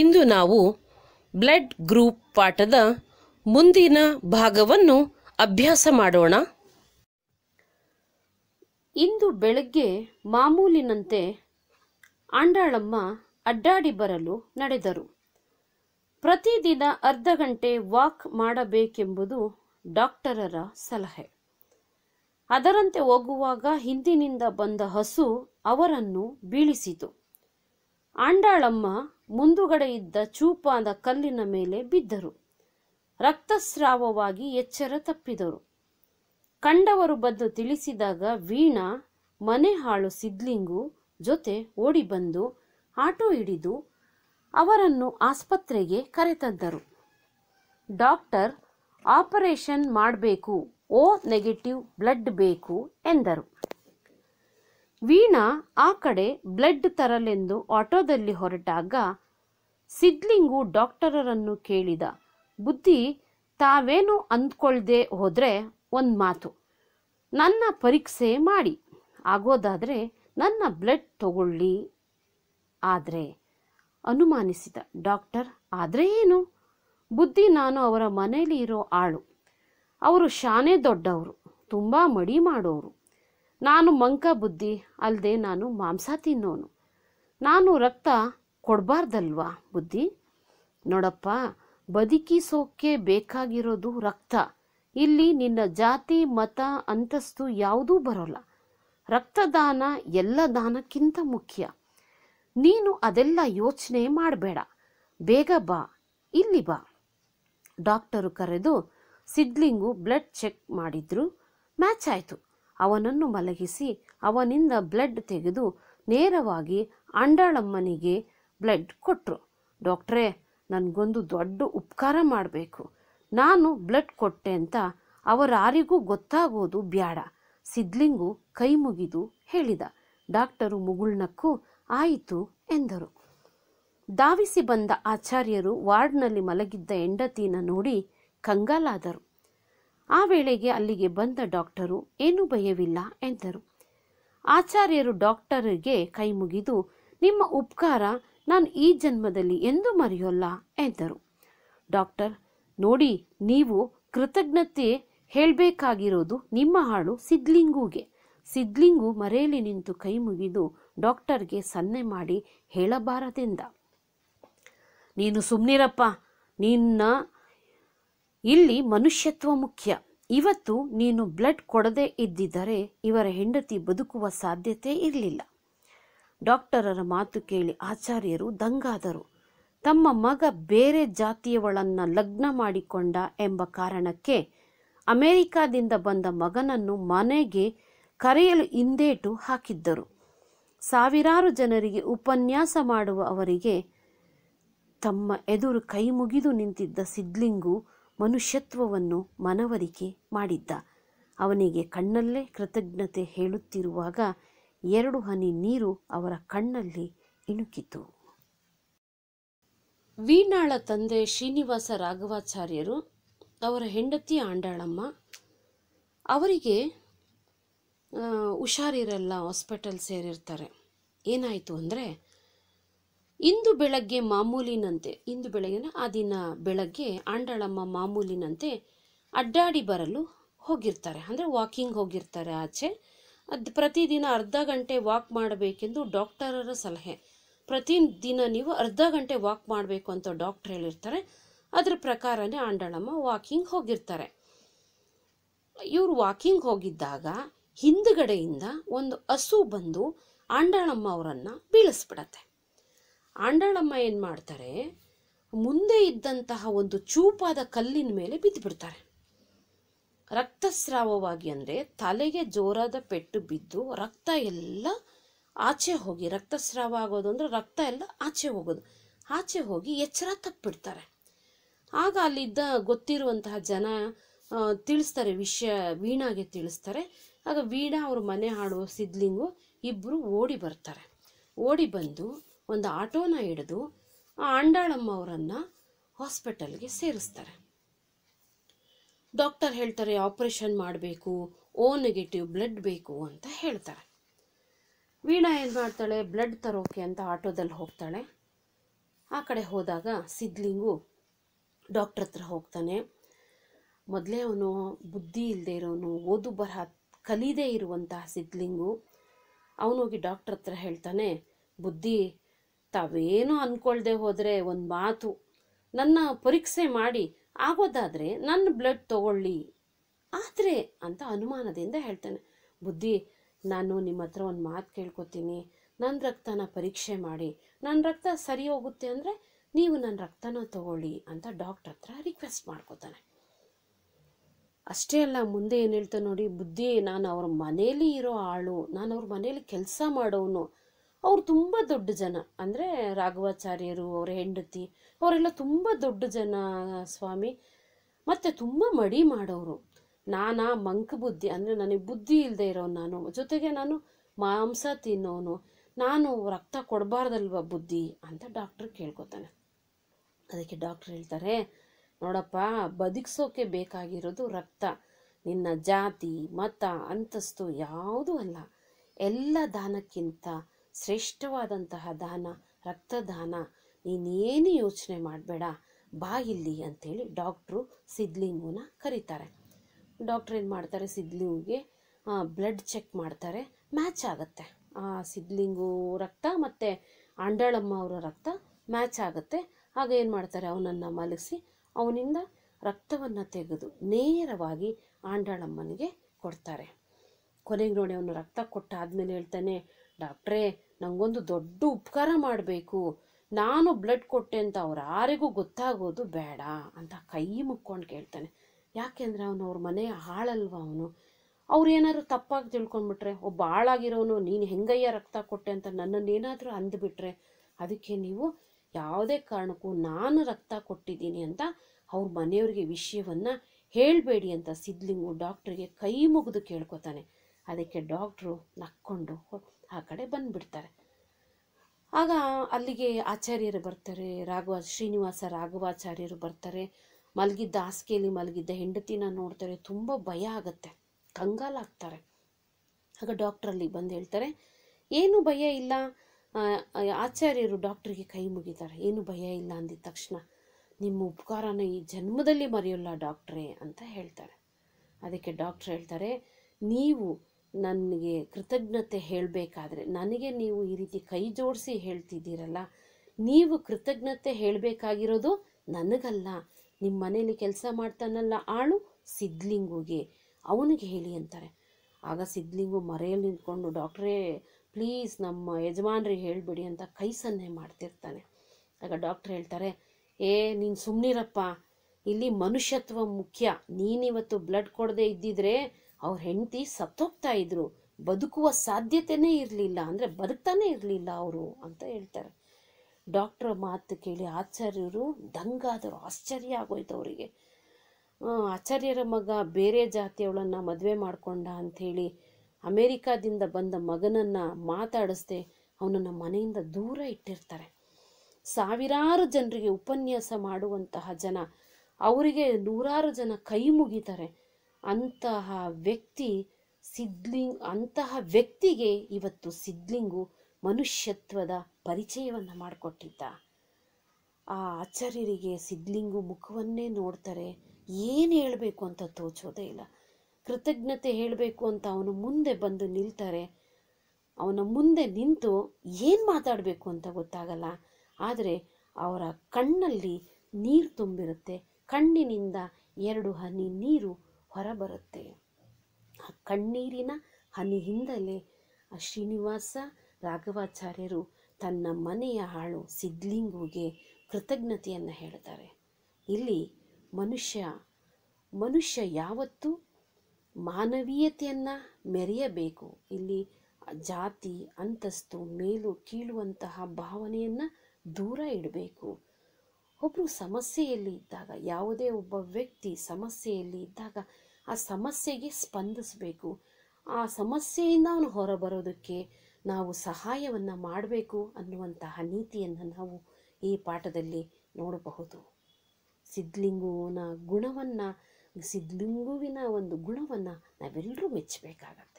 ಇಂದು ನಾವು blood group ಪಾಠದ ಮುಂದಿನ ಭಾಗವನ್ನು ಅಭ್ಯಾಸ ಮಾಡೋಣ ಇಂದು ಬೆಳಗ್ಗೆ ಮಾಮೂಲಿನಂತೆ ಆಂಡಾಳಮ್ಮ ಅಡ್ಡಾಡಿ ಬರಲು ನಡೆದರು ಪ್ರತಿದಿನ ಅರ್ಧ ಗಂಟೆ ವಾಕ್ ಮಾಡಬೇಕೆಂಬುದು ಡಾಕ್ಟರರ ಸಲಹೆ ಅದರಂತೆ ಹೋಗುವಾಗ ಹಿಂದಿನಿಂದ ಬಂದ ಹಸು ಅವರನ್ನು ಬೀಳಿಸಿತು ಆಂಡಾಳಮ್ಮ ಮುಂದುಗಡೆ ಇದ್ದ ಚೂಪಾದ ಕಲ್ಲಿನ ಮೇಲೆ ಬಿದ್ದರು ರಕ್ತಸ್ರಾವವಾಗಿ ಎಚ್ಚರ ತಪ್ಪಿದರು ಕಂಡವರು ಬಂದು ತಿಳಿಸಿದಾಗ ವೀಣಾ ಮನೆ ಹಾಳು ಸಿದ್ಲಿಂಗು ಜೊತೆ ಓಡಿ ಬಂದು ಆಟೋ ಹಿಡಿದು ಅವರನ್ನು ಆಸ್ಪತ್ರೆಗೆ ಕರೆತಂದರು ಡಾಕ್ಟರ್ ಆಪರೇಷನ್ ಮಾಡಬೇಕು ಓ ನೆಗೆಟಿವ್ ಬ್ಲಡ್ ಬೇಕು ಎಂದರು ವೀಣಾ ಆ ಕಡೆ ಬ್ಲಡ್ ತರಲೆಂದು ಆಟೋದಲ್ಲಿ ಹೊರಟಾಗ ಸಿದ್ಲಿಂಗು ಡಾಕ್ಟರರನ್ನು ಕೇಳಿದ ಬುದ್ಧಿ ತಾವೇನು ಅಂದ್ಕೊಳ್ದೆ ಹೋದರೆ ಒಂದು ಮಾತು ನನ್ನ ಪರೀಕ್ಷೆ ಮಾಡಿ ಆಗೋದಾದರೆ ನನ್ನ ಬ್ಲಡ್ ತಗೊಳ್ಳಿ ಆದರೆ ಅನುಮಾನಿಸಿದ ಡಾಕ್ಟರ್ ಆದರೆ ಏನು ಬುದ್ಧಿ ನಾನು ಅವರ ಮನೇಲಿ ಇರೋ ಆಳು ಅವರು ಶಾನೆ ದೊಡ್ಡವರು ತುಂಬ ಮಡಿ ಮಾಡೋರು ನಾನು ಮಂಕ ಬುದ್ಧಿ ಅಲ್ಲದೆ ನಾನು ಮಾಂಸ ತಿನ್ನೋನು ನಾನು ರಕ್ತ ಕೊಡಬಾರ್ದಲ್ವಾ ಬುದ್ಧಿ ನೋಡಪ್ಪ ಬದುಕಿಸೋಕ್ಕೆ ಬೇಕಾಗಿರೋದು ರಕ್ತ ಇಲ್ಲಿ ನಿನ್ನ ಜಾತಿ ಮತ ಅಂತಸ್ತು ಯಾವುದೂ ಬರೋಲ್ಲ ರಕ್ತದಾನ ಎಲ್ಲ ದಾನಕ್ಕಿಂತ ಮುಖ್ಯ ನೀನು ಅದೆಲ್ಲ ಯೋಚನೆ ಮಾಡಬೇಡ ಬೇಗ ಬಾ ಇಲ್ಲಿ ಬಾ ಡಾಕ್ಟರು ಕರೆದು ಸಿದ್ಲಿಂಗು ಬ್ಲಡ್ ಚೆಕ್ ಮಾಡಿದ್ರು ಮ್ಯಾಚ್ ಆಯಿತು ಅವನನ್ನು ಮಲಗಿಸಿ ಅವನಿಂದ ಬ್ಲಡ್ ತೆಗೆದು ನೇರವಾಗಿ ಅಂಡಾಳಮ್ಮನಿಗೆ ಬ್ಲಡ್ ಕೊಟ್ಟರು ಡಾಕ್ಟ್ರೇ ನನಗೊಂದು ದೊಡ್ಡ ಉಪಕಾರ ಮಾಡಬೇಕು ನಾನು ಬ್ಲಡ್ ಕೊಟ್ಟೆ ಅಂತ ಅವರಾರಿಗೂ ಗೊತ್ತಾಗೋದು ಬ್ಯಾಡ ಸಿದ್ಲಿಂಗು ಕೈ ಮುಗಿದು ಹೇಳಿದ ಡಾಕ್ಟರು ಮುಗುಳ್ನಕ್ಕೂ ಆಯಿತು ಎಂದರು ಧಾವಿಸಿ ಬಂದ ಆಚಾರ್ಯರು ವಾರ್ಡ್ನಲ್ಲಿ ಮಲಗಿದ್ದ ಹೆಂಡತಿನ ನೋಡಿ ಕಂಗಾಲಾದರು ಆ ವೇಳೆಗೆ ಅಲ್ಲಿಗೆ ಬಂದ ಡಾಕ್ಟರು ಏನೂ ಭಯವಿಲ್ಲ ಎಂದರು ಆಚಾರ್ಯರು ಡಾಕ್ಟರ್ಗೆ ಕೈ ಮುಗಿದು ನಿಮ್ಮ ಉಪಕಾರ ನಾನು ಈ ಜನ್ಮದಲ್ಲಿ ಎಂದೂ ಮರೆಯೋಲ್ಲ ಎಂದರು ಡಾಕ್ಟರ್ ನೋಡಿ ನೀವು ಕೃತಜ್ಞತೆ ಹೇಳಬೇಕಾಗಿರೋದು ನಿಮ್ಮ ಹಾಳು ಸಿದ್ಲಿಂಗುಗೆ ಸಿದ್ಲಿಂಗು ಮರೆಯಲ್ಲಿ ನಿಂತು ಕೈ ಮುಗಿದು ಡಾಕ್ಟರ್ಗೆ ಸನ್ನೆ ಮಾಡಿ ಹೇಳಬಾರದೆಂದ ನೀನು ಸುಮ್ಮನಿರಪ್ಪ ನಿನ್ನ ಇಲ್ಲಿ ಮನುಷ್ಯತ್ವ ಮುಖ್ಯ ಇವತ್ತು ನೀನು ಬ್ಲಡ್ ಕೊಡದೇ ಇದ್ದಿದ್ದರೆ ಇವರ ಹೆಂಡತಿ ಬದುಕುವ ಸಾಧ್ಯತೆ ಇರಲಿಲ್ಲ ಡಾಕ್ಟರರ ಮಾತು ಕೇಳಿ ಆಚಾರ್ಯರು ದಂಗಾದರು ತಮ್ಮ ಮಗ ಬೇರೆ ಜಾತಿಯವಳನ್ನ ಲಗ್ನ ಮಾಡಿಕೊಂಡ ಎಂಬ ಕಾರಣಕ್ಕೆ ಅಮೆರಿಕಾದಿಂದ ಬಂದ ಮಗನನ್ನು ಮನೆಗೆ ಕರೆಯಲು ಹಿಂದೇಟು ಹಾಕಿದ್ದರು ಸಾವಿರಾರು ಜನರಿಗೆ ಉಪನ್ಯಾಸ ಮಾಡುವ ಅವರಿಗೆ ತಮ್ಮ ಎದುರು ಕೈ ಮುಗಿದು ನಿಂತಿದ್ದ ಸಿದ್ಲಿಂಗು ಮನುಷ್ಯತ್ವವನ್ನು ಮನವರಿಕೆ ಮಾಡಿದ್ದ ಅವನಿಗೆ ಕಣ್ಣಲ್ಲೇ ಕೃತಜ್ಞತೆ ಹೇಳುತ್ತಿರುವಾಗ ಎರಡು ಹನಿ ನೀರು ಅವರ ಕಣ್ಣಲ್ಲಿ ಇಣುಕಿತು ವೀಣಾಳ ತಂದೆ ಶ್ರೀನಿವಾಸ ರಾಘವಾಚಾರ್ಯರು ಅವರ ಹೆಂಡತಿ ಆಂಡಾಳಮ್ಮ ಅವರಿಗೆ ಹುಷಾರಿರಲ್ಲ ಹಾಸ್ಪಿಟಲ್ ಸೇರಿರ್ತಾರೆ ಏನಾಯಿತು ಅಂದರೆ ಇಂದು ಬೆಳಗ್ಗೆ ಮಾಮೂಲಿನಂತೆ ಇಂದು ಬೆಳಗ್ಗೆ ಆ ದಿನ ಬೆಳಗ್ಗೆ ಆಂಡಾಳಮ್ಮ ಮಾಮೂಲಿನಂತೆ ಅಡ್ಡಾಡಿ ಬರಲು ಹೋಗಿರ್ತಾರೆ ಅಂದರೆ ವಾಕಿಂಗ್ ಹೋಗಿರ್ತಾರೆ ಆಚೆ ಅದು ಪ್ರತಿದಿನ ಅರ್ಧ ಗಂಟೆ ವಾಕ್ ಮಾಡಬೇಕೆಂದು ಡಾಕ್ಟರರ ಸಲಹೆ ಪ್ರತಿದಿನ ನೀವು ಅರ್ಧ ಗಂಟೆ ವಾಕ್ ಮಾಡಬೇಕು ಅಂತ ಡಾಕ್ಟರ್ ಹೇಳಿರ್ತಾರೆ ಅದ್ರ ಪ್ರಕಾರನೇ ಆಂಡಳಮ್ಮ ವಾಕಿಂಗ್ ಹೋಗಿರ್ತಾರೆ ಇವರು ವಾಕಿಂಗ್ ಹೋಗಿದ್ದಾಗ ಹಿಂದುಗಡೆಯಿಂದ ಒಂದು ಹಸು ಬಂದು ಆಂಡಾಳಮ್ಮ ಅವರನ್ನು ಬೀಳಿಸ್ಬಿಡತ್ತೆ ಆಂಡಾಳಮ್ಮ ಏನು ಮಾಡ್ತಾರೆ ಮುಂದೆ ಇದ್ದಂತಹ ಒಂದು ಚೂಪಾದ ಕಲ್ಲಿನ ಮೇಲೆ ಬಿದ್ದುಬಿಡ್ತಾರೆ ರಕ್ತಸ್ರಾವವಾಗಿ ಅಂದರೆ ತಲೆಗೆ ಜೋರಾದ ಪೆಟ್ಟು ಬಿದ್ದು ರಕ್ತ ಎಲ್ಲ ಆಚೆ ಹೋಗಿ ರಕ್ತಸ್ರಾವ ಆಗೋದು ಅಂದರೆ ರಕ್ತ ಎಲ್ಲ ಆಚೆ ಹೋಗೋದು ಆಚೆ ಹೋಗಿ ಎಚ್ಚರ ತಪ್ಪಿಬಿಡ್ತಾರೆ ಆಗ ಅಲ್ಲಿದ್ದ ಗೊತ್ತಿರುವಂತಹ ಜನ ತಿಳಿಸ್ತಾರೆ ವಿಷಯ ವೀಣಾಗೆ ತಿಳಿಸ್ತಾರೆ ಆಗ ವೀಣಾ ಅವರು ಮನೆ ಹಾಡುವ ಸಿದ್ಲಿಂಗು ಇಬ್ಬರು ಓಡಿ ಬರ್ತಾರೆ ಓಡಿ ಬಂದು ಒಂದು ಆಟೋನ ಹಿಡಿದು ಆ ಅಂಡಾಳಮ್ಮ ಅವರನ್ನು ಹಾಸ್ಪಿಟಲ್ಗೆ ಸೇರಿಸ್ತಾರೆ ಡಾಕ್ಟರ್ ಹೇಳ್ತಾರೆ ಆಪರೇಷನ್ ಮಾಡಬೇಕು ಓ ನೆಗೆಟಿವ್ ಬ್ಲಡ್ ಬೇಕು ಅಂತ ಹೇಳ್ತಾರೆ ವೀಣಾ ಏನು ಮಾಡ್ತಾಳೆ ಬ್ಲಡ್ ತರೋಕೆ ಅಂತ ಆಟೋದಲ್ಲಿ ಹೋಗ್ತಾಳೆ ಆ ಕಡೆ ಹೋದಾಗ ಸಿದ್ಲಿಂಗು ಡಾಕ್ಟ್ರ್ ಹತ್ರ ಹೋಗ್ತಾನೆ ಮೊದಲೇ ಅವನು ಬುದ್ಧಿ ಇಲ್ಲದೆ ಇರೋನು ಓದು ಬರಹ ಕಲೀದೇ ಇರುವಂತಹ ಸಿದ್ಲಿಂಗು ಅವನೋಗಿ ಡಾಕ್ಟ್ರ್ ಹತ್ರ ಹೇಳ್ತಾನೆ ಬುದ್ಧಿ ತಾವೇನೂ ಅಂದ್ಕೊಳ್ದೆ ಹೋದರೆ ಒಂದು ಮಾತು ನನ್ನ ಪರೀಕ್ಷೆ ಮಾಡಿ ಆಗೋದಾದರೆ ನನ್ನ ಬ್ಲಡ್ ತಗೊಳ್ಳಿ ಆದರೆ ಅಂತ ಅನುಮಾನದಿಂದ ಹೇಳ್ತಾನೆ ಬುದ್ಧಿ ನಾನು ನಿಮ್ಮ ಹತ್ರ ಒಂದು ಮಾತು ಕೇಳ್ಕೊತೀನಿ ನನ್ನ ರಕ್ತನ ಪರೀಕ್ಷೆ ಮಾಡಿ ನನ್ನ ರಕ್ತ ಸರಿ ಹೋಗುತ್ತೆ ಅಂದರೆ ನೀವು ನನ್ನ ರಕ್ತನ ತಗೊಳ್ಳಿ ಅಂತ ಡಾಕ್ಟ್ರ್ ಹತ್ರ ರಿಕ್ವೆಸ್ಟ್ ಮಾಡ್ಕೋತಾನೆ ಅಷ್ಟೇ ಅಲ್ಲ ಮುಂದೆ ಏನು ಹೇಳ್ತಾ ನೋಡಿ ಬುದ್ಧಿ ನಾನು ಅವ್ರ ಮನೇಲಿ ಇರೋ ಆಳು ನಾನು ಅವ್ರ ಮನೇಲಿ ಕೆಲಸ ಮಾಡೋನು ಅವ್ರು ತುಂಬ ದೊಡ್ಡ ಜನ ಅಂದರೆ ರಾಘವಾಚಾರ್ಯರು ಅವರ ಹೆಂಡತಿ ಅವರೆಲ್ಲ ತುಂಬ ದೊಡ್ಡ ಜನ ಸ್ವಾಮಿ ಮತ್ತು ತುಂಬ ಮಡಿ ಮಾಡೋರು ನಾನಾ ಮಂಕ ಬುದ್ಧಿ ಅಂದರೆ ನನಗೆ ಬುದ್ಧಿ ಇಲ್ಲದೆ ಇರೋನು ನಾನು ಜೊತೆಗೆ ನಾನು ಮಾಂಸ ತಿನ್ನೋನು ನಾನು ರಕ್ತ ಕೊಡಬಾರ್ದಲ್ವ ಬುದ್ಧಿ ಅಂತ ಡಾಕ್ಟ್ರ್ ಕೇಳ್ಕೊತಾನೆ ಅದಕ್ಕೆ ಡಾಕ್ಟ್ರ್ ಹೇಳ್ತಾರೆ ನೋಡಪ್ಪ ಬದುಕಿಸೋಕೆ ಬೇಕಾಗಿರೋದು ರಕ್ತ ನಿನ್ನ ಜಾತಿ ಮತ ಅಂತಸ್ತು ಯಾವುದೂ ಅಲ್ಲ ಎಲ್ಲ ದಾನಕ್ಕಿಂತ ಶ್ರೇಷ್ಠವಾದಂತಹ ದಾನ ರಕ್ತದಾನ ನೀನೇನು ಯೋಚನೆ ಮಾಡಬೇಡ ಬಾ ಇಲ್ಲಿ ಅಂಥೇಳಿ ಡಾಕ್ಟ್ರು ಸಿದ್ಲಿಂಗುನ ಕರೀತಾರೆ ಡಾಕ್ಟ್ರ್ ಏನು ಮಾಡ್ತಾರೆ ಸಿದ್ಲಿಂಗಿಗೆ ಬ್ಲಡ್ ಚೆಕ್ ಮಾಡ್ತಾರೆ ಮ್ಯಾಚ್ ಆಗುತ್ತೆ ಆ ಸಿದ್ಲಿಂಗು ರಕ್ತ ಮತ್ತು ಅಂಡಾಳಮ್ಮ ಅವರ ರಕ್ತ ಮ್ಯಾಚ್ ಆಗುತ್ತೆ ಆಗ ಏನು ಮಾಡ್ತಾರೆ ಅವನನ್ನು ಮಲಗಿಸಿ ಅವನಿಂದ ರಕ್ತವನ್ನು ತೆಗೆದು ನೇರವಾಗಿ ಆಂಡಾಳಮ್ಮನಿಗೆ ಕೊಡ್ತಾರೆ ಕೊನೆಗೆ ನೋಡಿ ಅವನು ರಕ್ತ ಕೊಟ್ಟಾದ್ಮೇಲೆ ಹೇಳ್ತಾನೆ ಡಾಕ್ಟ್ರೇ ನಂಗೊಂದು ದೊಡ್ಡ ಉಪಕಾರ ಮಾಡಬೇಕು ನಾನು ಬ್ಲಡ್ ಕೊಟ್ಟೆ ಅಂತ ಅವ್ರು ಯಾರಿಗೂ ಗೊತ್ತಾಗೋದು ಬೇಡ ಅಂತ ಕೈ ಮುಕ್ಕೊಂಡು ಕೇಳ್ತಾನೆ ಯಾಕೆಂದರೆ ಅವನು ಅವ್ರ ಮನೆ ಹಾಳಲ್ವ ಅವನು ಅವ್ರು ಏನಾದರೂ ತಪ್ಪಾಗಿ ತಿಳ್ಕೊಂಡ್ಬಿಟ್ರೆ ಒಬ್ಬ ಹಾಳಾಗಿರೋನು ನೀನು ಹೆಂಗಯ್ಯ ರಕ್ತ ಕೊಟ್ಟೆ ಅಂತ ಏನಾದರೂ ಅಂದ್ಬಿಟ್ರೆ ಅದಕ್ಕೆ ನೀವು ಯಾವುದೇ ಕಾರಣಕ್ಕೂ ನಾನು ರಕ್ತ ಕೊಟ್ಟಿದ್ದೀನಿ ಅಂತ ಅವ್ರ ಮನೆಯವ್ರಿಗೆ ವಿಷಯವನ್ನು ಹೇಳಬೇಡಿ ಅಂತ ಸಿದ್ಲಿಂಗು ಡಾಕ್ಟ್ರಿಗೆ ಕೈ ಮುಗಿದು ಕೇಳ್ಕೊತಾನೆ ಅದಕ್ಕೆ ಡಾಕ್ಟ್ರು ನಕ್ಕೊಂಡು ಆ ಕಡೆ ಬಂದುಬಿಡ್ತಾರೆ ಆಗ ಅಲ್ಲಿಗೆ ಆಚಾರ್ಯರು ಬರ್ತಾರೆ ರಾಘವ ಶ್ರೀನಿವಾಸ ರಾಘವಾಚಾರ್ಯರು ಬರ್ತಾರೆ ಮಲಗಿದ್ದ ಹಾಸಿಗೆಯಲ್ಲಿ ಮಲಗಿದ್ದ ಹೆಂಡತಿನ ನೋಡ್ತಾರೆ ತುಂಬ ಭಯ ಆಗುತ್ತೆ ಕಂಗಾಲಾಗ್ತಾರೆ ಆಗ ಡಾಕ್ಟರ್ ಅಲ್ಲಿಗೆ ಬಂದು ಹೇಳ್ತಾರೆ ಏನು ಭಯ ಇಲ್ಲ ಆಚಾರ್ಯರು ಡಾಕ್ಟ್ರಿಗೆ ಕೈ ಮುಗಿತಾರೆ ಏನು ಭಯ ಇಲ್ಲ ಅಂದಿದ ತಕ್ಷಣ ನಿಮ್ಮ ಉಪಕಾರನ ಈ ಜನ್ಮದಲ್ಲಿ ಮರೆಯೋಲ್ಲ ಡಾಕ್ಟ್ರೇ ಅಂತ ಹೇಳ್ತಾರೆ ಅದಕ್ಕೆ ಡಾಕ್ಟ್ರ್ ಹೇಳ್ತಾರೆ ನೀವು ನನಗೆ ಕೃತಜ್ಞತೆ ಹೇಳಬೇಕಾದ್ರೆ ನನಗೆ ನೀವು ಈ ರೀತಿ ಕೈ ಜೋಡಿಸಿ ಹೇಳ್ತಿದ್ದೀರಲ್ಲ ನೀವು ಕೃತಜ್ಞತೆ ಹೇಳಬೇಕಾಗಿರೋದು ನನಗಲ್ಲ ನಿಮ್ಮ ಮನೇಲಿ ಕೆಲಸ ಮಾಡ್ತಾನಲ್ಲ ಆಳು ಸಿದ್ಲಿಂಗುಗೆ ಅವನಿಗೆ ಹೇಳಿ ಅಂತಾರೆ ಆಗ ಸಿದ್ಲಿಂಗು ಮರೆಯಲ್ಲಿ ನಿಂತ್ಕೊಂಡು ಡಾಕ್ಟ್ರೇ ಪ್ಲೀಸ್ ನಮ್ಮ ಯಜಮಾನ್ರಿಗೆ ಹೇಳಿಬಿಡಿ ಅಂತ ಕೈ ಸನ್ನೆ ಮಾಡ್ತಿರ್ತಾನೆ ಆಗ ಡಾಕ್ಟ್ರ್ ಹೇಳ್ತಾರೆ ಏ ನೀನು ಸುಮ್ಮನಿರಪ್ಪ ಇಲ್ಲಿ ಮನುಷ್ಯತ್ವ ಮುಖ್ಯ ನೀನಿವತ್ತು ಬ್ಲಡ್ ಕೊಡದೆ ಇದ್ದಿದ್ರೆ ಅವ್ರ ಹೆಂಡತಿ ಸತ್ತೋಗ್ತಾ ಇದ್ರು ಬದುಕುವ ಸಾಧ್ಯತೆನೇ ಇರಲಿಲ್ಲ ಅಂದರೆ ಬದುಕ್ತಾನೆ ಇರಲಿಲ್ಲ ಅವರು ಅಂತ ಹೇಳ್ತಾರೆ ಡಾಕ್ಟ್ರ ಮಾತು ಕೇಳಿ ಆಚಾರ್ಯರು ದಂಗಾದರು ಆಶ್ಚರ್ಯ ಆಗೋಯ್ತು ಅವರಿಗೆ ಆಚಾರ್ಯರ ಮಗ ಬೇರೆ ಜಾತಿಯವಳನ್ನು ಮದುವೆ ಮಾಡಿಕೊಂಡ ಅಂಥೇಳಿ ಅಮೇರಿಕಾದಿಂದ ಬಂದ ಮಗನನ್ನು ಮಾತಾಡಿಸ್ದೆ ಅವನನ್ನು ಮನೆಯಿಂದ ದೂರ ಇಟ್ಟಿರ್ತಾರೆ ಸಾವಿರಾರು ಜನರಿಗೆ ಉಪನ್ಯಾಸ ಮಾಡುವಂತಹ ಜನ ಅವರಿಗೆ ನೂರಾರು ಜನ ಕೈ ಮುಗಿತಾರೆ ಅಂತಹ ವ್ಯಕ್ತಿ ಸಿದ್ಲಿಂಗ್ ಅಂತಹ ವ್ಯಕ್ತಿಗೆ ಇವತ್ತು ಸಿದ್ಲಿಂಗು ಮನುಷ್ಯತ್ವದ ಪರಿಚಯವನ್ನು ಮಾಡಿಕೊಟ್ಟಿದ್ದ ಆ ಆಚಾರ್ಯರಿಗೆ ಸಿದ್ಲಿಂಗು ಮುಖವನ್ನೇ ನೋಡ್ತಾರೆ ಏನು ಹೇಳಬೇಕು ಅಂತ ತೋಚೋದೇ ಇಲ್ಲ ಕೃತಜ್ಞತೆ ಹೇಳಬೇಕು ಅಂತ ಅವನು ಮುಂದೆ ಬಂದು ನಿಲ್ತಾರೆ ಅವನ ಮುಂದೆ ನಿಂತು ಏನು ಮಾತಾಡಬೇಕು ಅಂತ ಗೊತ್ತಾಗಲ್ಲ ಆದರೆ ಅವರ ಕಣ್ಣಲ್ಲಿ ನೀರು ತುಂಬಿರುತ್ತೆ ಕಣ್ಣಿನಿಂದ ಎರಡು ಹನಿ ನೀರು ಹೊರಬರುತ್ತೆ ಆ ಕಣ್ಣೀರಿನ ಹನಿ ಆ ಶ್ರೀನಿವಾಸ ರಾಘವಾಚಾರ್ಯರು ತನ್ನ ಮನೆಯ ಹಾಳು ಸಿದ್ಲಿಂಗುಗೆ ಕೃತಜ್ಞತೆಯನ್ನು ಹೇಳ್ತಾರೆ ಇಲ್ಲಿ ಮನುಷ್ಯ ಮನುಷ್ಯ ಯಾವತ್ತೂ ಮಾನವೀಯತೆಯನ್ನು ಮೆರೆಯಬೇಕು ಇಲ್ಲಿ ಜಾತಿ ಅಂತಸ್ತು ಮೇಲು ಕೀಳುವಂತಹ ಭಾವನೆಯನ್ನು ದೂರ ಇಡಬೇಕು ಒಬ್ಬರು ಸಮಸ್ಯೆಯಲ್ಲಿ ಇದ್ದಾಗ ಯಾವುದೇ ಒಬ್ಬ ವ್ಯಕ್ತಿ ಸಮಸ್ಯೆಯಲ್ಲಿ ಇದ್ದಾಗ ಆ ಸಮಸ್ಯೆಗೆ ಸ್ಪಂದಿಸಬೇಕು ಆ ಸಮಸ್ಯೆಯಿಂದ ಅವನು ಹೊರಬರೋದಕ್ಕೆ ನಾವು ಸಹಾಯವನ್ನು ಮಾಡಬೇಕು ಅನ್ನುವಂತಹ ನೀತಿಯನ್ನು ನಾವು ಈ ಪಾಠದಲ್ಲಿ ನೋಡಬಹುದು ಸಿದ್ಲಿಂಗುವಿನ ಗುಣವನ್ನು ಸಿದ್ಲಿಂಗುವಿನ ಒಂದು ಗುಣವನ್ನು ನಾವೆಲ್ಲರೂ ಮೆಚ್ಚಬೇಕಾಗತ್ತೆ